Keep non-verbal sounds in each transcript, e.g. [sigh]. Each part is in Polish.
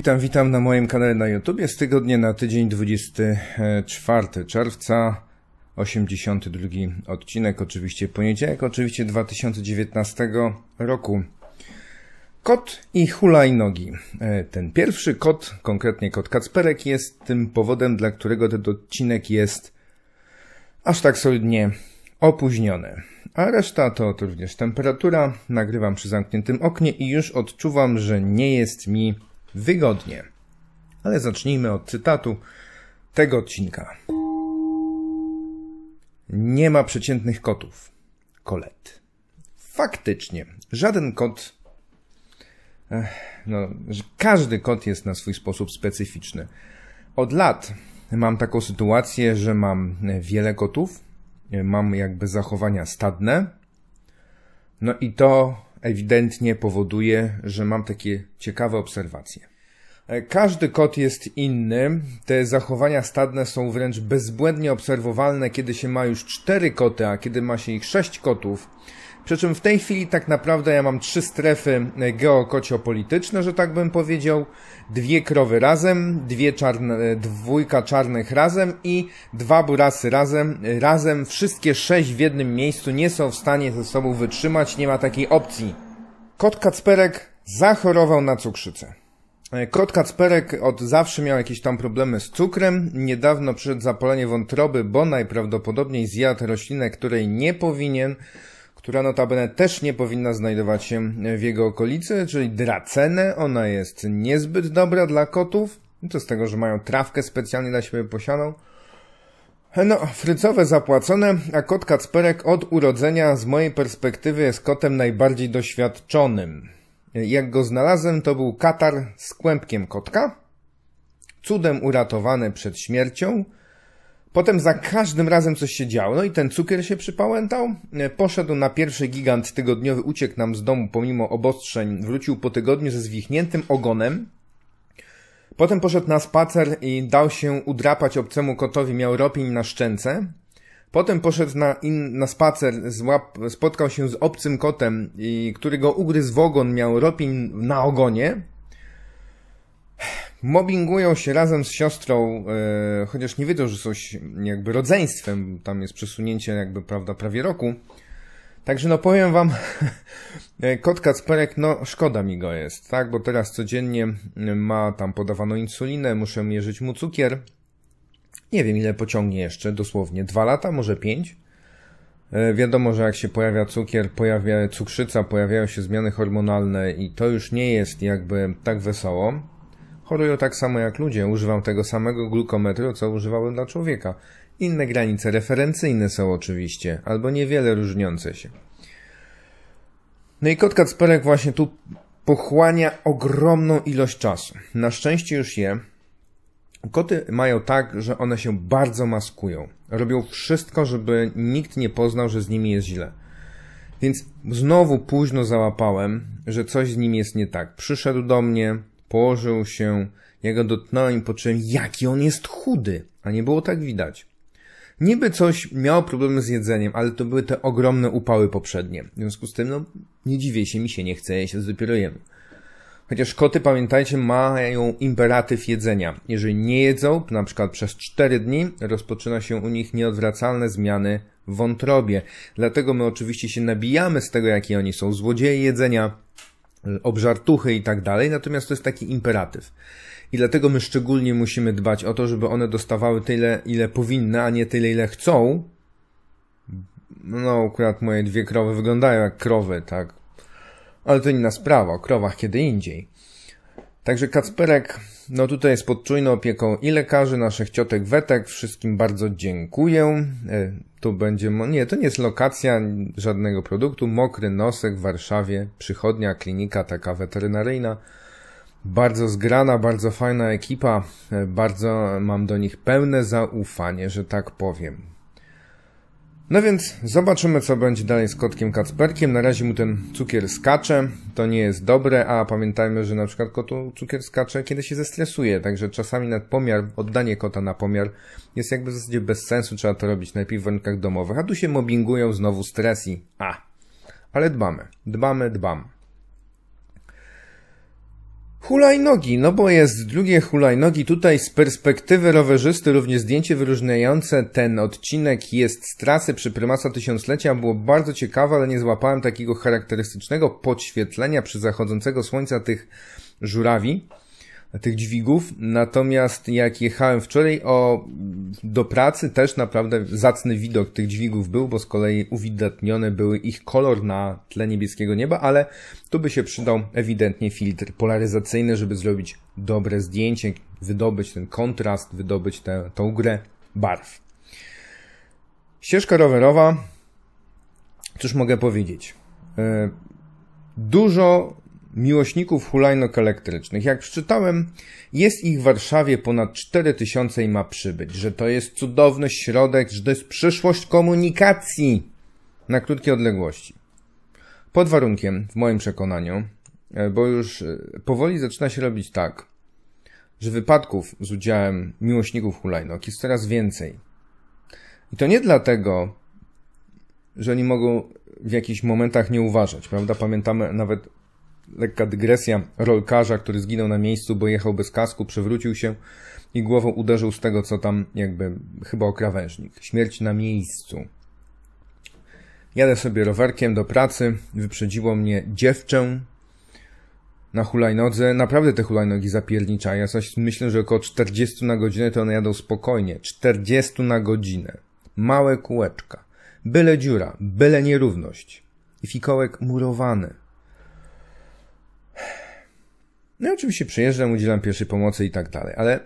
Witam, witam na moim kanale na YouTube. Jest tygodnie na tydzień 24 czerwca, 82 odcinek, oczywiście poniedziałek, oczywiście 2019 roku. Kot i hulajnogi. E, ten pierwszy kot, konkretnie kot Kacperek, jest tym powodem, dla którego ten odcinek jest aż tak solidnie opóźniony. A reszta to, to również temperatura. Nagrywam przy zamkniętym oknie i już odczuwam, że nie jest mi wygodnie. Ale zacznijmy od cytatu tego odcinka. Nie ma przeciętnych kotów. Kolet. Faktycznie, żaden kot. No, każdy kot jest na swój sposób specyficzny. Od lat mam taką sytuację, że mam e, wiele kotów, e, mam jakby zachowania stadne. No i to ewidentnie powoduje, że mam takie ciekawe obserwacje. E, każdy kot jest inny. Te zachowania stadne są wręcz bezbłędnie obserwowalne, kiedy się ma już cztery koty, a kiedy ma się ich sześć kotów. Przy czym w tej chwili tak naprawdę ja mam trzy strefy e, geokociopolityczne, że tak bym powiedział. Dwie krowy razem, dwie czarne, e, dwójka czarnych razem i dwa burasy razem. Razem wszystkie sześć w jednym miejscu nie są w stanie ze sobą wytrzymać, nie ma takiej opcji. Kot Kacperek zachorował na cukrzycę. E, Kot Kacperek od zawsze miał jakieś tam problemy z cukrem. Niedawno przed zapalenie wątroby, bo najprawdopodobniej zjadł roślinę, której nie powinien która notabene też nie powinna znajdować się w jego okolicy, czyli dracenę. Ona jest niezbyt dobra dla kotów, to z tego, że mają trawkę specjalnie dla siebie posianą. No, frycowe zapłacone, a kot Kacperek od urodzenia z mojej perspektywy jest kotem najbardziej doświadczonym. Jak go znalazłem, to był katar z kłębkiem kotka, cudem uratowany przed śmiercią, Potem za każdym razem coś się działo. No i ten cukier się przypałętał. E, poszedł na pierwszy gigant tygodniowy, uciekł nam z domu pomimo obostrzeń. Wrócił po tygodniu ze zwichniętym ogonem. Potem poszedł na spacer i dał się udrapać obcemu kotowi, miał ropień na szczęce. Potem poszedł na, in, na spacer, złap, spotkał się z obcym kotem, i, który go ugryzł w ogon, miał ropień na ogonie mobbingują się razem z siostrą, e, chociaż nie wiedzą, że są jakby rodzeństwem, tam jest przesunięcie jakby, prawda, prawie roku. Także no powiem wam, [laughs] e, kot Kacperek, no szkoda mi go jest, tak, bo teraz codziennie e, ma tam podawano insulinę, muszę mierzyć mu cukier. Nie wiem ile pociągnie jeszcze, dosłownie dwa lata, może pięć. Wiadomo, że jak się pojawia cukier, pojawia cukrzyca, pojawiają się zmiany hormonalne i to już nie jest jakby tak wesoło. Chorują tak samo jak ludzie, używam tego samego glukometru, co używałem dla człowieka. Inne granice referencyjne są oczywiście, albo niewiele różniące się. No i kot Kacperek właśnie tu pochłania ogromną ilość czasu. Na szczęście już je. Koty mają tak, że one się bardzo maskują. Robią wszystko, żeby nikt nie poznał, że z nimi jest źle. Więc znowu późno załapałem, że coś z nim jest nie tak. Przyszedł do mnie, Położył się, ja go dotknąłem i poczułem, jaki on jest chudy, a nie było tak widać. Niby coś miało problemy z jedzeniem, ale to były te ogromne upały poprzednie. W związku z tym, no, nie dziwię się, mi się nie chce, ja się dopiero jem. Chociaż koty, pamiętajcie, mają imperatyw jedzenia. Jeżeli nie jedzą, na przykład przez 4 dni, rozpoczyna się u nich nieodwracalne zmiany w wątrobie. Dlatego my oczywiście się nabijamy z tego, jakie oni są złodzieje jedzenia, obżartuchy i tak dalej, natomiast to jest taki imperatyw. I dlatego my szczególnie musimy dbać o to, żeby one dostawały tyle, ile powinny, a nie tyle, ile chcą. No, akurat moje dwie krowy wyglądają jak krowy, tak. Ale to inna sprawa, o krowach kiedy indziej. Także Kacperek, no tutaj jest pod czujną opieką i lekarzy, naszych ciotek, wetek. Wszystkim bardzo dziękuję. E, tu będzie, nie, to nie jest lokacja żadnego produktu. Mokry nosek w Warszawie, przychodnia, klinika taka weterynaryjna. Bardzo zgrana, bardzo fajna ekipa. E, bardzo mam do nich pełne zaufanie, że tak powiem. No więc zobaczymy, co będzie dalej z kotkiem Kacperkiem. Na razie mu ten cukier skacze, to nie jest dobre, a pamiętajmy, że na przykład kotu cukier skacze, kiedy się zestresuje, także czasami nad pomiar, oddanie kota na pomiar jest jakby w zasadzie bez sensu, trzeba to robić najpierw w warunkach domowych, a tu się mobbingują znowu stres i a. Ale dbamy, dbamy, dbamy. Hulajnogi, no bo jest drugie hulajnogi. Tutaj z perspektywy rowerzysty również zdjęcie wyróżniające ten odcinek jest z trasy przy Prymasa Tysiąclecia. Było bardzo ciekawe, ale nie złapałem takiego charakterystycznego podświetlenia przy zachodzącego słońca tych żurawi tych dźwigów. Natomiast jak jechałem wczoraj o, do pracy, też naprawdę zacny widok tych dźwigów był, bo z kolei uwidatniony były ich kolor na tle niebieskiego nieba, ale tu by się przydał ewidentnie filtr polaryzacyjny, żeby zrobić dobre zdjęcie, wydobyć ten kontrast, wydobyć tę, tą grę barw. Ścieżka rowerowa, cóż mogę powiedzieć? E, dużo miłośników hulajnok elektrycznych. Jak przeczytałem, jest ich w Warszawie ponad 4000 i ma przybyć, że to jest cudowny środek, że to jest przyszłość komunikacji na krótkie odległości. Pod warunkiem, w moim przekonaniu, e, bo już e, powoli zaczyna się robić tak, że wypadków z udziałem miłośników hulajnok jest coraz więcej. I to nie dlatego, że oni mogą w jakichś momentach nie uważać, prawda? Pamiętamy nawet lekka dygresja, rolkarza, który zginął na miejscu, bo jechał bez kasku, przewrócił się i głową uderzył z tego, co tam jakby chyba o krawężnik. Śmierć na miejscu. Jadę sobie rowerkiem do pracy, wyprzedziło mnie dziewczę na hulajnodze. Naprawdę te hulajnogi zapierniczają. Ja coś myślę, że około 40 na godzinę to one jadą spokojnie. 40 na godzinę. Małe kółeczka. Byle dziura, byle nierówność. I fikołek murowany. No i oczywiście przyjeżdżam, udzielam pierwszej pomocy i tak dalej, ale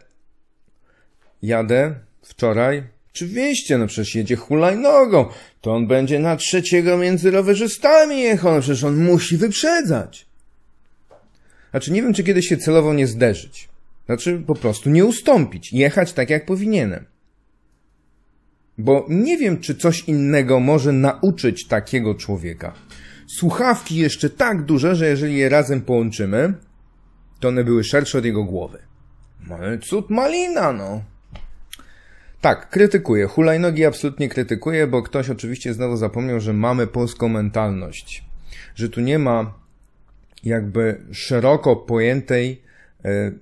jadę wczoraj, Oczywiście, no przecież jedzie hulajnogą, to on będzie na trzeciego między rowerzystami jechał, no przecież on musi wyprzedzać. Znaczy, nie wiem, czy kiedyś się celowo nie zderzyć. Znaczy, po prostu nie ustąpić, jechać tak, jak powinienem. Bo nie wiem, czy coś innego może nauczyć takiego człowieka. Słuchawki jeszcze tak duże, że jeżeli je razem połączymy, to one były szersze od jego głowy. No cud malina, no. Tak, krytykuję. Hulajnogi absolutnie krytykuję, bo ktoś oczywiście znowu zapomniał, że mamy polską mentalność. Że tu nie ma jakby szeroko pojętej e,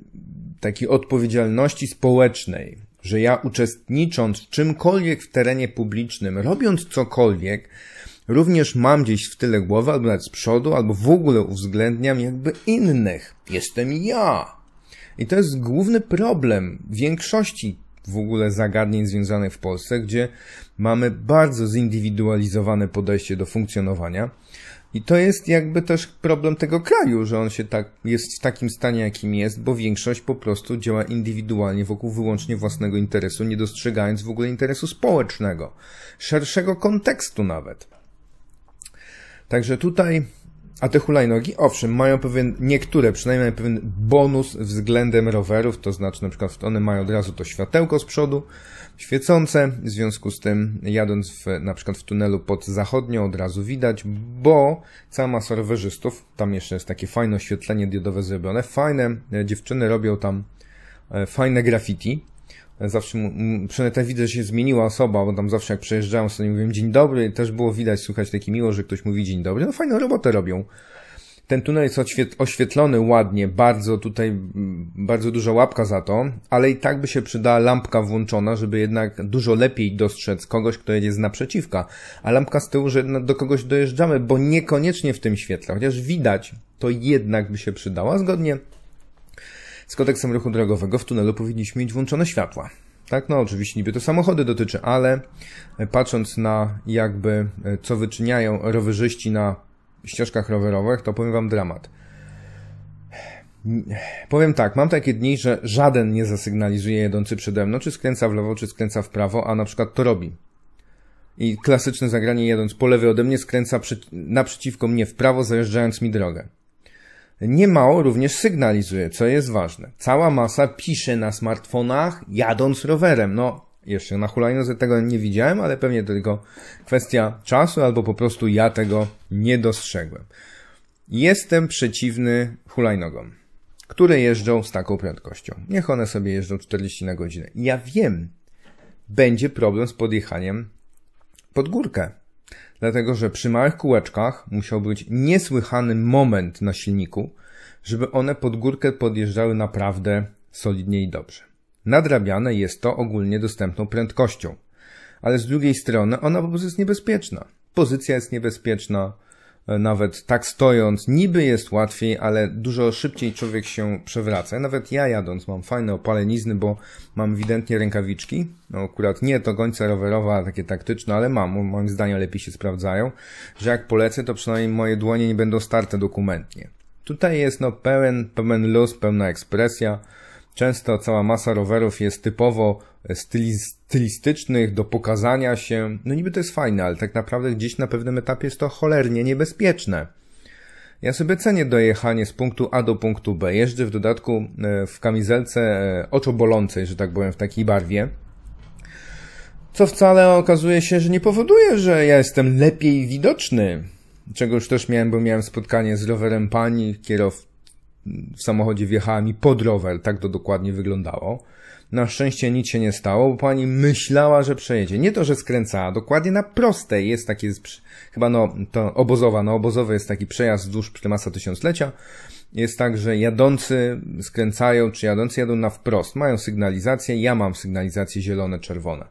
takiej odpowiedzialności społecznej. Że ja uczestnicząc w czymkolwiek w terenie publicznym, robiąc cokolwiek, Również mam gdzieś w tyle głowy, albo nawet z przodu, albo w ogóle uwzględniam jakby innych. Jestem ja. I to jest główny problem większości w ogóle zagadnień związanych w Polsce, gdzie mamy bardzo zindywidualizowane podejście do funkcjonowania. I to jest jakby też problem tego kraju, że on się tak jest w takim stanie, jakim jest, bo większość po prostu działa indywidualnie wokół wyłącznie własnego interesu, nie dostrzegając w ogóle interesu społecznego, szerszego kontekstu nawet. Także tutaj, a te hulajnogi, owszem, mają pewien, niektóre przynajmniej mają pewien bonus względem rowerów, to znaczy na przykład one mają od razu to światełko z przodu, świecące, w związku z tym jadąc w, na przykład w tunelu pod zachodnią od razu widać, bo cała masa rowerzystów, tam jeszcze jest takie fajne oświetlenie diodowe zrobione, fajne e, dziewczyny robią tam e, fajne graffiti, zawsze, przynajmniej tak widzę, że się zmieniła osoba, bo tam zawsze jak przejeżdżałem, sobie mówiłem dzień dobry, też było widać, słuchać takie miło, że ktoś mówi dzień dobry, no fajną robotę robią. Ten tunel jest oświetlony ładnie, bardzo tutaj, bardzo duża łapka za to, ale i tak by się przydała lampka włączona, żeby jednak dużo lepiej dostrzec kogoś, kto jedzie z naprzeciwka, a lampka z tyłu, że do kogoś dojeżdżamy, bo niekoniecznie w tym świetle, chociaż widać, to jednak by się przydała, zgodnie z kodeksem ruchu drogowego w tunelu powinniśmy mieć włączone światła. Tak, no oczywiście niby to samochody dotyczy, ale e, patrząc na jakby e, co wyczyniają rowerzyści na ścieżkach rowerowych, to powiem wam dramat. Powiem tak, mam takie dni, że żaden nie zasygnalizuje jedący przede mną, czy skręca w lewo, czy skręca w prawo, a na przykład to robi. I klasyczne zagranie jedąc po lewej ode mnie skręca przy, naprzeciwko mnie w prawo, zajeżdżając mi drogę. Niemało również sygnalizuje, co jest ważne. Cała masa pisze na smartfonach jadąc rowerem. No, jeszcze na hulajnodze tego nie widziałem, ale pewnie to tylko kwestia czasu albo po prostu ja tego nie dostrzegłem. Jestem przeciwny hulajnogom, które jeżdżą z taką prędkością. Niech one sobie jeżdżą 40 na godzinę. Ja wiem, będzie problem z podjechaniem pod górkę dlatego że przy małych kółeczkach musiał być niesłychany moment na silniku, żeby one pod górkę podjeżdżały naprawdę solidnie i dobrze. Nadrabiane jest to ogólnie dostępną prędkością, ale z drugiej strony ona po prostu jest niebezpieczna. Pozycja jest niebezpieczna, E, nawet tak stojąc, niby jest łatwiej, ale dużo szybciej człowiek się przewraca. Nawet ja jadąc mam fajne opalenizny, bo mam ewidentnie rękawiczki. No akurat nie to końce rowerowa, takie taktyczne, ale mam, moim zdaniem lepiej się sprawdzają, że jak polecę, to przynajmniej moje dłonie nie będą starte dokumentnie. Tutaj jest no pełen, pełen luz, pełna ekspresja. Często cała masa rowerów jest typowo e, stylistycznych, do pokazania się. No niby to jest fajne, ale tak naprawdę gdzieś na pewnym etapie jest to cholernie niebezpieczne. Ja sobie cenię dojechanie z punktu A do punktu B. Jeżdżę w dodatku e, w kamizelce e, oczobolącej, że tak powiem, w takiej barwie. Co wcale okazuje się, że nie powoduje, że ja jestem lepiej widoczny. Czego już też miałem, bo miałem spotkanie z rowerem pani, kierow, w samochodzie wjechała mi pod rower, tak to dokładnie wyglądało. Na szczęście nic się nie stało, bo pani myślała, że przejedzie. Nie to, że skręcała, dokładnie na prostej jest takie, chyba no, to obozowa, no obozowy jest taki przejazd wzdłuż Prymasa Tysiąclecia. Jest tak, że jadący skręcają, czy jadący jadą na wprost. Mają sygnalizację, ja mam sygnalizację zielone, czerwone.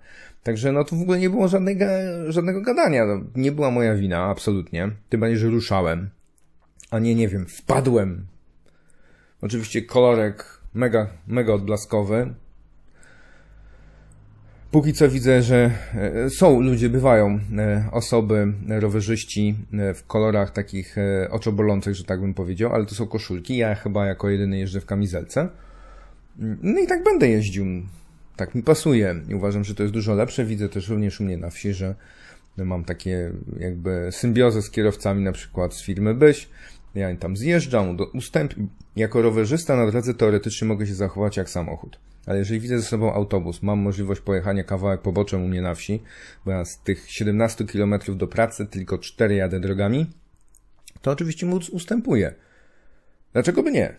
Także no to w ogóle nie było żadnego, żadnego gadania. No, nie była moja wina, absolutnie. Tym bardziej, że ruszałem. A nie, nie wiem, wpadłem Oczywiście kolorek mega, mega odblaskowy. Póki co widzę, że e, są ludzie, bywają e, osoby, rowerzyści e, w kolorach takich oczobolących, że tak bym powiedział, ale to są koszulki. Ja chyba jako jedyny jeżdżę w kamizelce. Mm, no i tak będę jeździł. Tak mi pasuje. I uważam, że to jest dużo lepsze. Widzę też również u mnie na wsi, że mam takie jakby symbiozę z kierowcami na przykład z firmy Byś, ja tam zjeżdżam, do ustęp. Jako rowerzysta na drodze teoretycznie mogę się zachować jak samochód. Ale jeżeli widzę ze sobą autobus, mam możliwość pojechania kawałek poboczem u mnie na wsi, bo ja z tych 17 km do pracy tylko 4 jadę drogami, to oczywiście móc ustępuję. Dlaczego by nie?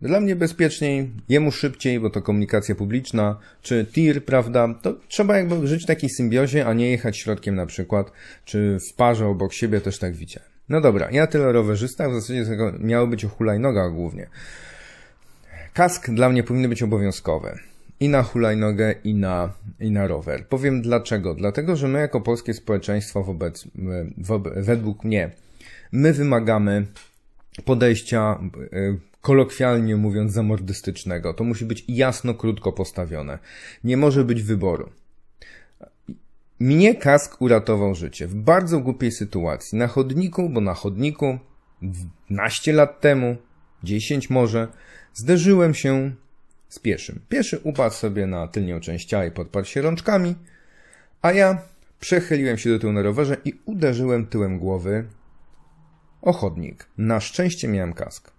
Dla mnie bezpieczniej, jemu szybciej, bo to komunikacja publiczna, czy tir, prawda? To trzeba jakby żyć w takiej symbiozie, a nie jechać środkiem na przykład, czy w parze obok siebie też tak widziałem. No dobra, ja tyle o rowerzystach, w zasadzie tego miało być o hulajnogach głównie. Kask dla mnie powinny być obowiązkowe. I na hulajnogę, i na, i na rower. Powiem dlaczego. Dlatego, że my jako polskie społeczeństwo wobec, wobec według mnie, my wymagamy podejścia e, kolokwialnie mówiąc zamordystycznego. To musi być jasno, krótko postawione. Nie może być wyboru. Mnie kask uratował życie w bardzo głupiej sytuacji. Na chodniku, bo na chodniku 12 lat temu, 10 może, zderzyłem się z pieszym. Pieszy upadł sobie na tylnią część ciała i podparł się rączkami, a ja przechyliłem się do tyłu na rowerze i uderzyłem tyłem głowy o chodnik. Na szczęście miałem kask.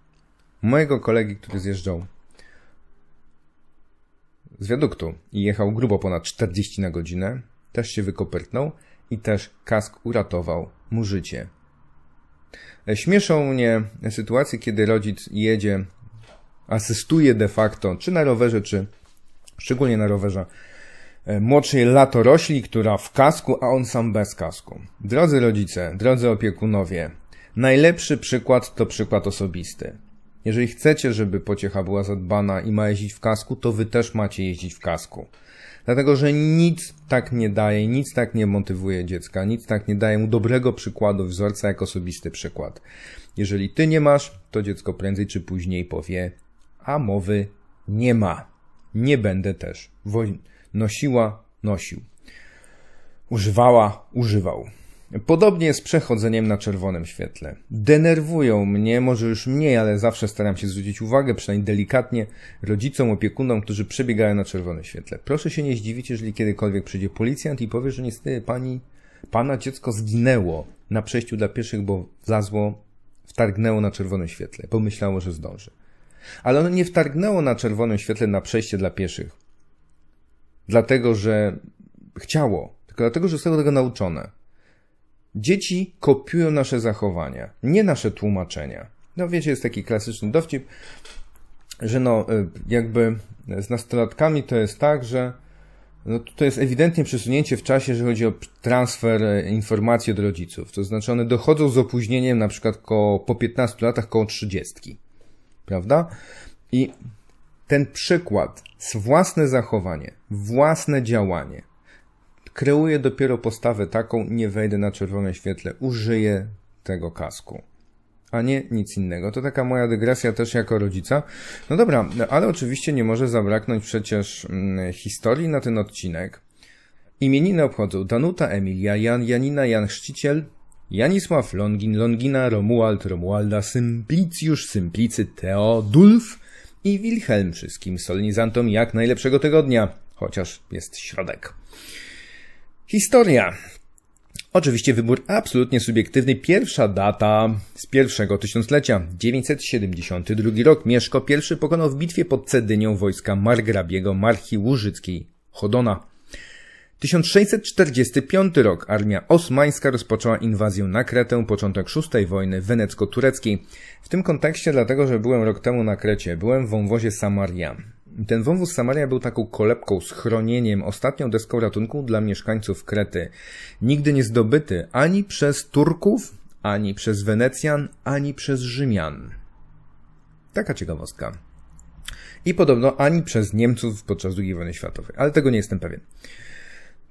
Mojego kolegi, który zjeżdżał z wiaduktu i jechał grubo ponad 40 na godzinę, też się wykopertnął i też kask uratował mu życie. Śmieszą mnie sytuacje, kiedy rodzic jedzie, asystuje de facto, czy na rowerze, czy szczególnie na rowerze, e, młodszej latorośli, która w kasku, a on sam bez kasku. Drodzy rodzice, drodzy opiekunowie, najlepszy przykład to przykład osobisty. Jeżeli chcecie, żeby pociecha była zadbana i ma jeździć w kasku, to wy też macie jeździć w kasku. Dlatego, że nic tak nie daje, nic tak nie motywuje dziecka, nic tak nie daje mu dobrego przykładu, wzorca jak osobisty przykład. Jeżeli ty nie masz, to dziecko prędzej czy później powie, a mowy nie ma. Nie będę też. Nosiła, nosił. Używała, używał. Podobnie z przechodzeniem na czerwonym świetle. Denerwują mnie, może już mniej, ale zawsze staram się zwrócić uwagę, przynajmniej delikatnie, rodzicom, opiekunom, którzy przebiegają na czerwonym świetle. Proszę się nie zdziwić, jeżeli kiedykolwiek przyjdzie policjant i powie, że niestety pani, pana dziecko zginęło na przejściu dla pieszych, bo wlazło, wtargnęło na czerwonym świetle. Pomyślało, że zdąży. Ale ono nie wtargnęło na czerwonym świetle na przejście dla pieszych. Dlatego, że chciało. Tylko dlatego, że zostało tego nauczone. Dzieci kopiują nasze zachowania, nie nasze tłumaczenia. No wiecie, jest taki klasyczny dowcip, że no e, jakby z nastolatkami to jest tak, że no to jest ewidentnie przesunięcie w czasie, jeżeli chodzi o transfer e, informacji od rodziców. To znaczy one dochodzą z opóźnieniem na przykład koło, po 15 latach koło 30. Prawda? I ten przykład, własne zachowanie, własne działanie kreuję dopiero postawę taką, nie wejdę na czerwone świetle, użyję tego kasku. A nie nic innego. To taka moja dygresja też jako rodzica. No dobra, ale oczywiście nie może zabraknąć przecież mm, historii na ten odcinek. Imieniny obchodzą Danuta Emilia, Jan, Janina Jan Chrzciciel, Janisław Longin, Longina Romuald, Romualda Symplicjusz, Symplicy, Teodulf i Wilhelm wszystkim solnizantom jak najlepszego tygodnia, chociaż jest środek. Historia. Oczywiście wybór absolutnie subiektywny. Pierwsza data z pierwszego tysiąclecia. 972 rok. Mieszko I pokonał w bitwie pod Cedynią wojska margrabiego Marchi Łużyckiej Chodona. 1645 rok. Armia osmańska rozpoczęła inwazję na Kretę, początek VI wojny wenecko-tureckiej. W tym kontekście dlatego, że byłem rok temu na Krecie. Byłem w wąwozie Samaria. Ten wąwóz Samaria był taką kolebką, schronieniem, ostatnią deską ratunku dla mieszkańców Krety. Nigdy nie zdobyty ani przez Turków, ani przez Wenecjan, ani przez Rzymian. Taka ciekawostka. I podobno ani przez Niemców podczas II wojny światowej, ale tego nie jestem pewien.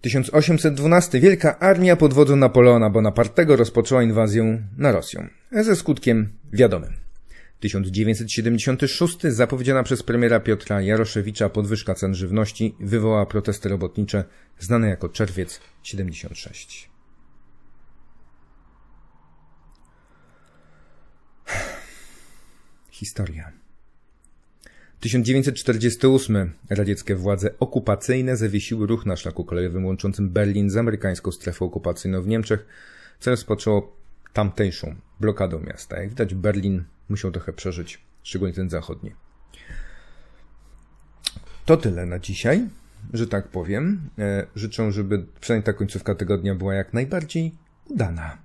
1812 Wielka Armia pod wodzą Napoleona Bonapartego rozpoczęła inwazję na Rosję. Ze skutkiem wiadomym. 1976 zapowiedziana przez premiera Piotra Jaroszewicza podwyżka cen żywności wywołała protesty robotnicze znane jako Czerwiec 76. [sighs] Historia. 1948 radzieckie władze okupacyjne zawiesiły ruch na szlaku kolejowym łączącym Berlin z amerykańską strefą okupacyjną w Niemczech, co rozpoczęło tamtejszą blokadą miasta. Jak widać, Berlin musiał trochę przeżyć, szczególnie ten zachodni. To tyle na dzisiaj, że tak powiem. E, życzę, żeby przynajmniej ta końcówka tygodnia była jak najbardziej udana.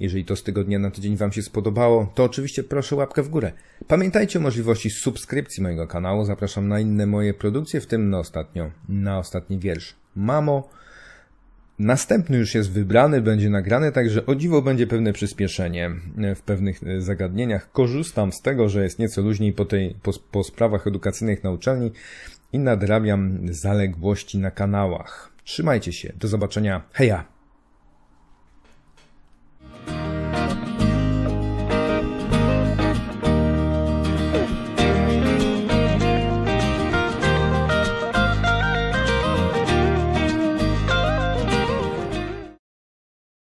Jeżeli to z tygodnia na tydzień Wam się spodobało, to oczywiście proszę łapkę w górę. Pamiętajcie o możliwości subskrypcji mojego kanału. Zapraszam na inne moje produkcje, w tym na ostatnio, na ostatni wiersz. Mamo, Następny już jest wybrany, będzie nagrany, także o dziwo będzie pewne przyspieszenie e, w pewnych e, zagadnieniach. Korzystam z tego, że jest nieco luźniej po, tej, po, po sprawach edukacyjnych na uczelni i nadrabiam zaległości na kanałach. Trzymajcie się, do zobaczenia, heja!